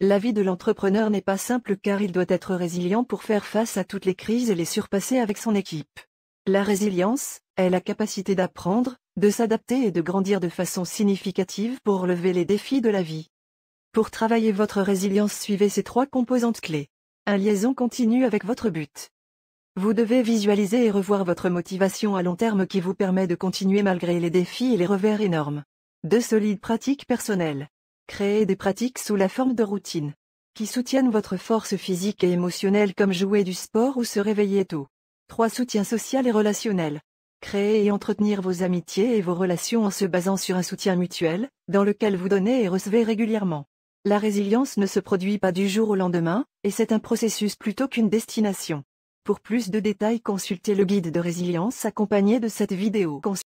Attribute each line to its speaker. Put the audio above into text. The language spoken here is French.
Speaker 1: La vie de l'entrepreneur n'est pas simple car il doit être résilient pour faire face à toutes les crises et les surpasser avec son équipe. La résilience est la capacité d'apprendre, de s'adapter et de grandir de façon significative pour relever les défis de la vie. Pour travailler votre résilience, suivez ces trois composantes clés. Un liaison continue avec votre but. Vous devez visualiser et revoir votre motivation à long terme qui vous permet de continuer malgré les défis et les revers énormes. Deux solides pratiques personnelles. Créer des pratiques sous la forme de routines qui soutiennent votre force physique et émotionnelle comme jouer du sport ou se réveiller tôt. 3. Soutien social et relationnel. Créer et entretenir vos amitiés et vos relations en se basant sur un soutien mutuel, dans lequel vous donnez et recevez régulièrement. La résilience ne se produit pas du jour au lendemain, et c'est un processus plutôt qu'une destination. Pour plus de détails, consultez le guide de résilience accompagné de cette vidéo.